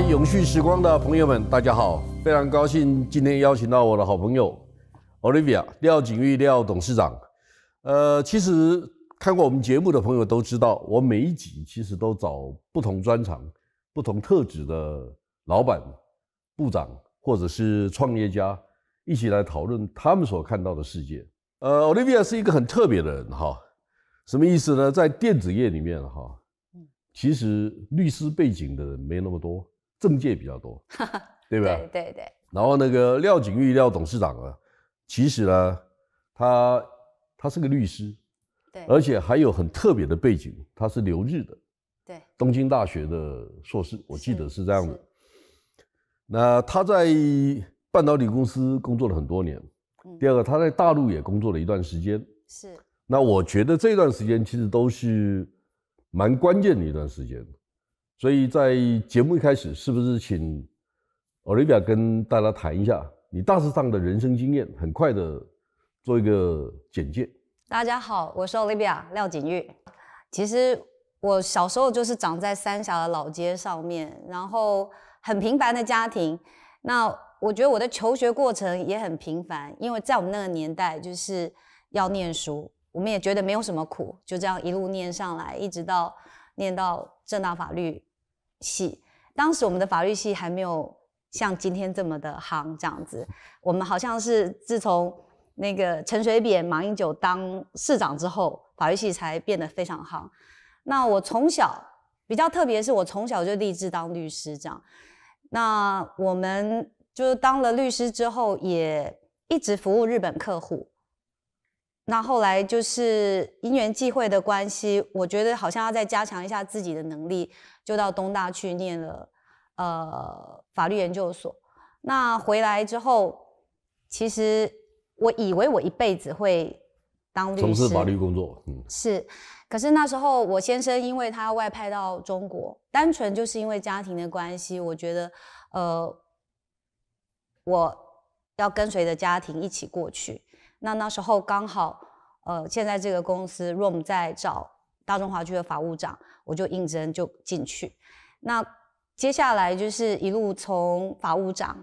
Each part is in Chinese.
永续时光的朋友们，大家好！非常高兴今天邀请到我的好朋友 Olivia 赖景玉廖董事长。呃，其实看过我们节目的朋友都知道，我每一集其实都找不同专长、不同特质的老板、部长或者是创业家一起来讨论他们所看到的世界。呃，Olivia 是一个很特别的人哈。什么意思呢？在电子业里面哈，其实律师背景的人没那么多。政界比较多，对吧？对对对。然后那个廖景玉廖董事长啊，其实呢，他他是个律师，对，而且还有很特别的背景，他是留日的，对，东京大学的硕士，我记得是这样的。那他在半导体公司工作了很多年，第二个他在大陆也工作了一段时间，是。那我觉得这段时间其实都是蛮关键的一段时间。所以在节目一开始，是不是请 Olivia 跟大家谈一下你大致上的人生经验，很快的做一个简介。大家好，我是 Olivia 廖锦玉。其实我小时候就是长在三峡的老街上面，然后很平凡的家庭。那我觉得我的求学过程也很平凡，因为在我们那个年代就是要念书，我们也觉得没有什么苦，就这样一路念上来，一直到。念到正大法律系，当时我们的法律系还没有像今天这么的夯，这样子。我们好像是自从那个陈水扁、马英九当市长之后，法律系才变得非常行。那我从小比较特别，是我从小就立志当律师这样。那我们就是当了律师之后，也一直服务日本客户。那后来就是因缘际会的关系，我觉得好像要再加强一下自己的能力，就到东大去念了，呃，法律研究所。那回来之后，其实我以为我一辈子会当律师，从事法律工作，嗯，是。可是那时候我先生因为他外派到中国，单纯就是因为家庭的关系，我觉得，呃，我要跟随着家庭一起过去。那那时候刚好，呃，现在这个公司 ROM 在找大中华区的法务长，我就应征就进去。那接下来就是一路从法务长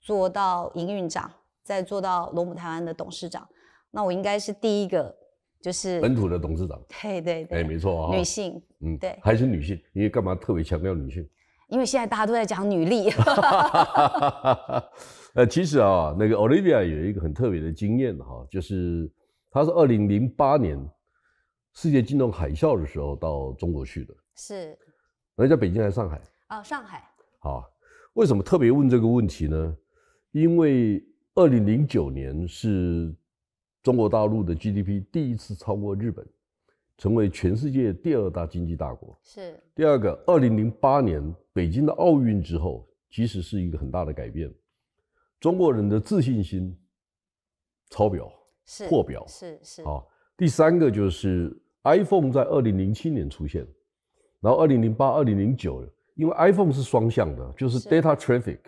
做到营运长，再做到罗姆台湾的董事长。那我应该是第一个，就是本土的董事长。对对。哎，没错啊。女性。嗯，对。还是女性，因为干嘛特别强调女性？因为现在大家都在讲哈哈。呃，其实啊，那个 Olivia 有一个很特别的经验哈，就是她是二零零八年世界金融海啸的时候到中国去的，是，那在北京还是上海？哦，上海。好，为什么特别问这个问题呢？因为二零零九年是中国大陆的 GDP 第一次超过日本。成为全世界第二大经济大国是第二个，二零零八年北京的奥运之后，其实是一个很大的改变，中国人的自信心超表是破表是是啊，第三个就是 iPhone 在二零零七年出现，然后二零零八二零零九，因为 iPhone 是双向的，就是 data traffic，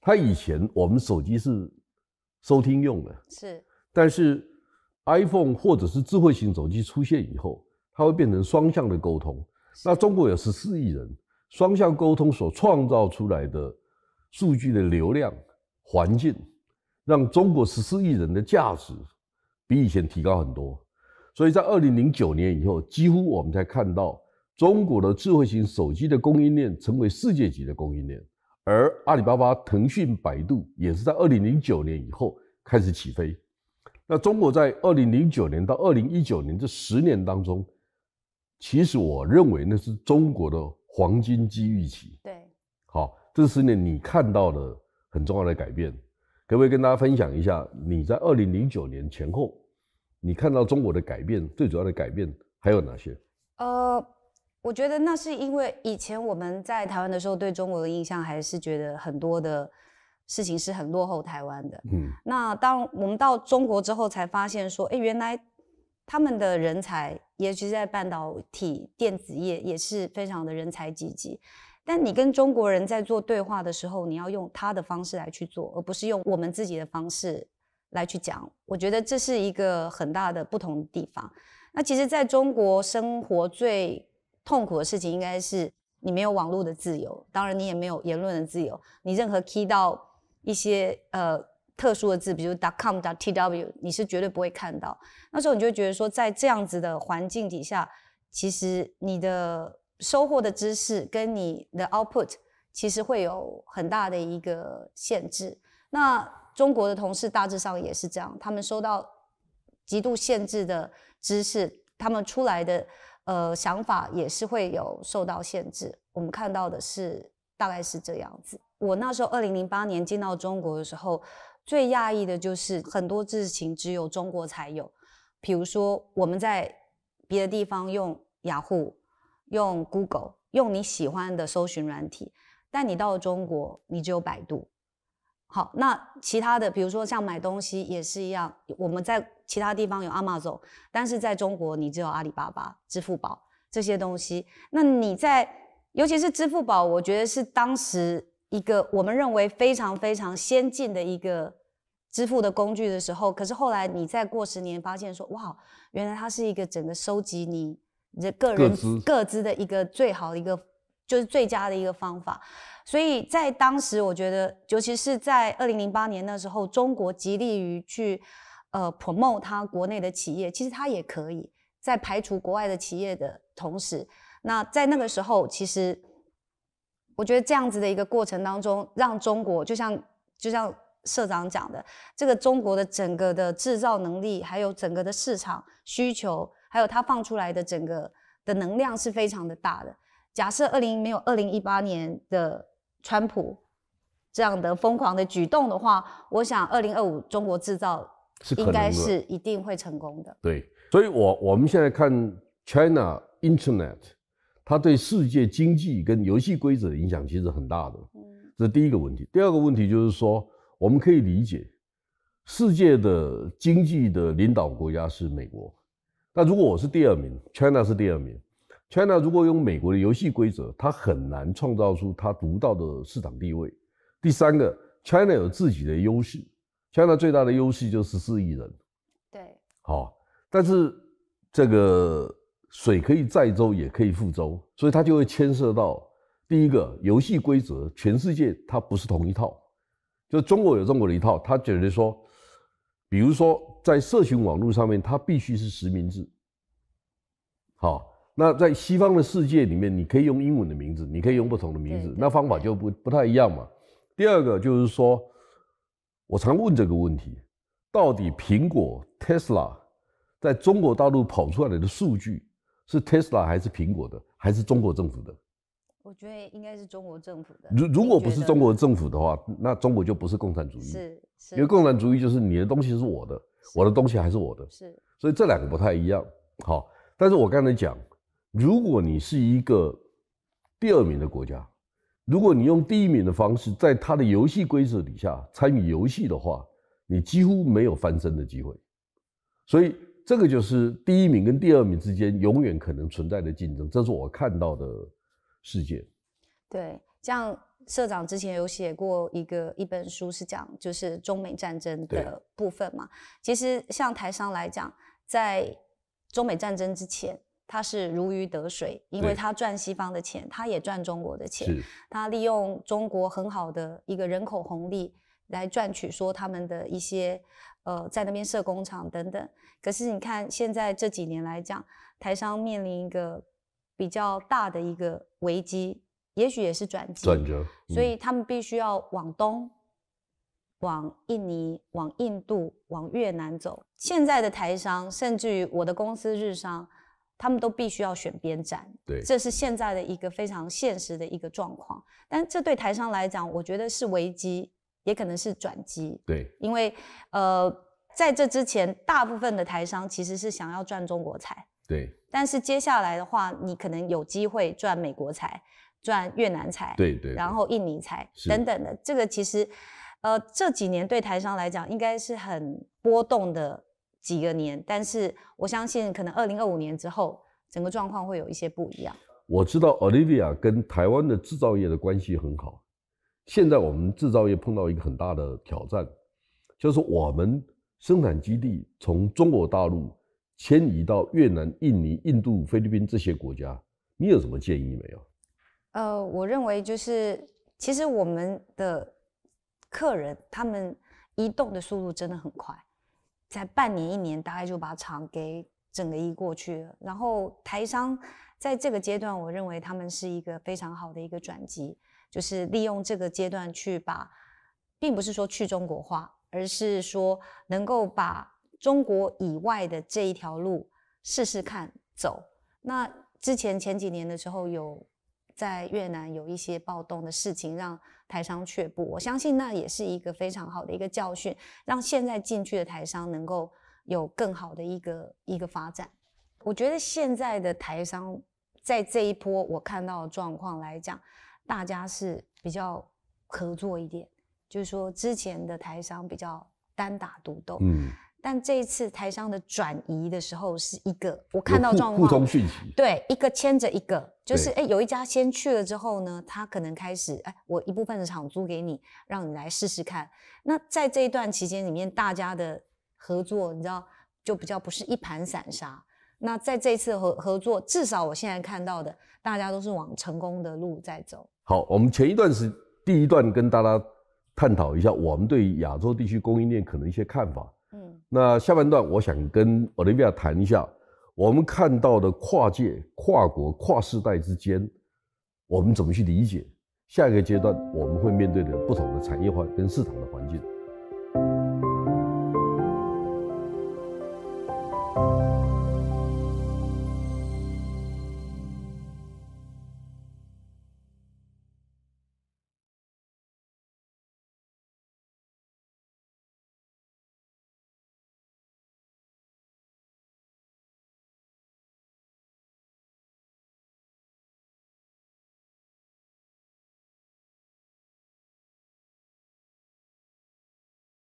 它以前我们手机是收听用的是，但是 iPhone 或者是智慧型手机出现以后。它会变成双向的沟通。那中国有十四亿人，双向沟通所创造出来的数据的流量环境，让中国十四亿人的价值比以前提高很多。所以在二零零九年以后，几乎我们才看到中国的智慧型手机的供应链成为世界级的供应链，而阿里巴巴、腾讯、百度也是在二零零九年以后开始起飞。那中国在二零零九年到二零一九年这十年当中，其实我认为那是中国的黄金机遇期。对，好，这十年你看到的很重要的改变，可不可以跟大家分享一下？你在二零零九年前后，你看到中国的改变，最主要的改变还有哪些？呃，我觉得那是因为以前我们在台湾的时候对中国的印象还是觉得很多的事情是很落后台湾的。嗯，那当我们到中国之后才发现，说，哎，原来。他们的人才，尤其是在半导体电子业，也是非常的人才济济。但你跟中国人在做对话的时候，你要用他的方式来去做，而不是用我们自己的方式来去讲。我觉得这是一个很大的不同的地方。那其实，在中国生活最痛苦的事情，应该是你没有网络的自由，当然你也没有言论的自由。你任何 key 到一些呃。特殊的字，比如 .com、.tw，你是绝对不会看到。那时候你就觉得说，在这样子的环境底下，其实你的收获的知识跟你的 output，其实会有很大的一个限制。那中国的同事大致上也是这样，他们收到极度限制的知识，他们出来的呃想法也是会有受到限制。我们看到的是大概是这样子。我那时候二零零八年进到中国的时候。最讶异的就是很多事情只有中国才有，比如说我们在别的地方用雅虎、用 Google、用你喜欢的搜寻软体，但你到了中国，你只有百度。好，那其他的，比如说像买东西也是一样，我们在其他地方有 Amazon，但是在中国你只有阿里巴巴、支付宝这些东西。那你在尤其是支付宝，我觉得是当时。一个我们认为非常非常先进的一个支付的工具的时候，可是后来你再过十年发现说，哇，原来它是一个整个收集你的个人各资的一个最好的一个，就是最佳的一个方法。所以在当时，我觉得，尤其是在二零零八年那时候，中国极力于去呃 promote 它国内的企业，其实它也可以在排除国外的企业的同时，那在那个时候其实。我觉得这样子的一个过程当中，让中国就像就像社长讲的，这个中国的整个的制造能力，还有整个的市场需求，还有它放出来的整个的能量是非常的大的。假设二零没有二零一八年的川普这样的疯狂的举动的话，我想二零二五中国制造应该是一定会成功的。对，所以我我们现在看 China Internet。它对世界经济跟游戏规则的影响其实很大的，这是第一个问题。第二个问题就是说，我们可以理解，世界的经济的领导国家是美国，那如果我是第二名，China 是第二名，China 如果用美国的游戏规则，它很难创造出它独到的市场地位。第三个，China 有自己的优势，China 最大的优势就是四亿人，对，好，但是这个。水可以载舟，也可以覆舟，所以它就会牵涉到第一个游戏规则，全世界它不是同一套，就中国有中国的一套。它觉得说，比如说在社群网络上面，它必须是实名制。好，那在西方的世界里面，你可以用英文的名字，你可以用不同的名字，那方法就不不太一样嘛。第二个就是说，我常问这个问题：到底苹果、Tesla 在中国大陆跑出来的数据？是特斯拉还是苹果的，还是中国政府的？我觉得应该是中国政府的。如如果不是中国政府的话，那中国就不是共产主义。是，因为共产主义就是你的东西是我的，我的东西还是我的。是，所以这两个不太一样。好，但是我刚才讲，如果你是一个第二名的国家，如果你用第一名的方式，在他的游戏规则底下参与游戏的话，你几乎没有翻身的机会。所以。这个就是第一名跟第二名之间永远可能存在的竞争，这是我看到的世界。对，像社长之前有写过一个一本书，是讲就是中美战争的部分嘛。其实像台商来讲，在中美战争之前，他是如鱼得水，因为他赚西方的钱，他也赚中国的钱。他利用中国很好的一个人口红利来赚取说他们的一些。呃，在那边设工厂等等。可是你看，现在这几年来讲，台商面临一个比较大的一个危机，也许也是转机转折。所以他们必须要往东、往印尼、往印度、往越南走。现在的台商，甚至于我的公司日商，他们都必须要选边站。对，这是现在的一个非常现实的一个状况。但这对台商来讲，我觉得是危机。也可能是转机，对，因为呃，在这之前，大部分的台商其实是想要赚中国财，对。但是接下来的话，你可能有机会赚美国财、赚越南财，对对，然后印尼财等等的。这个其实，呃，这几年对台商来讲，应该是很波动的几个年。但是我相信，可能二零二五年之后，整个状况会有一些不一样。我知道 Olivia 跟台湾的制造业的关系很好。现在我们制造业碰到一个很大的挑战，就是我们生产基地从中国大陆迁移到越南、印尼、印度、菲律宾这些国家，你有什么建议没有？呃，我认为就是，其实我们的客人他们移动的速度真的很快，在半年、一年大概就把厂给整个移过去了。然后台商在这个阶段，我认为他们是一个非常好的一个转机。就是利用这个阶段去把，并不是说去中国化，而是说能够把中国以外的这一条路试试看走。那之前前几年的时候，有在越南有一些暴动的事情，让台商却步。我相信那也是一个非常好的一个教训，让现在进去的台商能够有更好的一个一个发展。我觉得现在的台商在这一波我看到的状况来讲。大家是比较合作一点，就是说之前的台商比较单打独斗，嗯，但这一次台商的转移的时候是一个我看到状互通讯息，对，一个牵着一个，就是哎，有一家先去了之后呢，他可能开始哎，我一部分的厂租给你，让你来试试看。那在这一段期间里面，大家的合作，你知道就比较不是一盘散沙。那在这次合合作，至少我现在看到的，大家都是往成功的路在走。好，我们前一段是第一段，跟大家探讨一下我们对亚洲地区供应链可能一些看法。嗯，那下半段我想跟 Olivia 谈一下，我们看到的跨界、跨国、跨世代之间，我们怎么去理解下一个阶段我们会面对的不同的产业化跟市场的环境。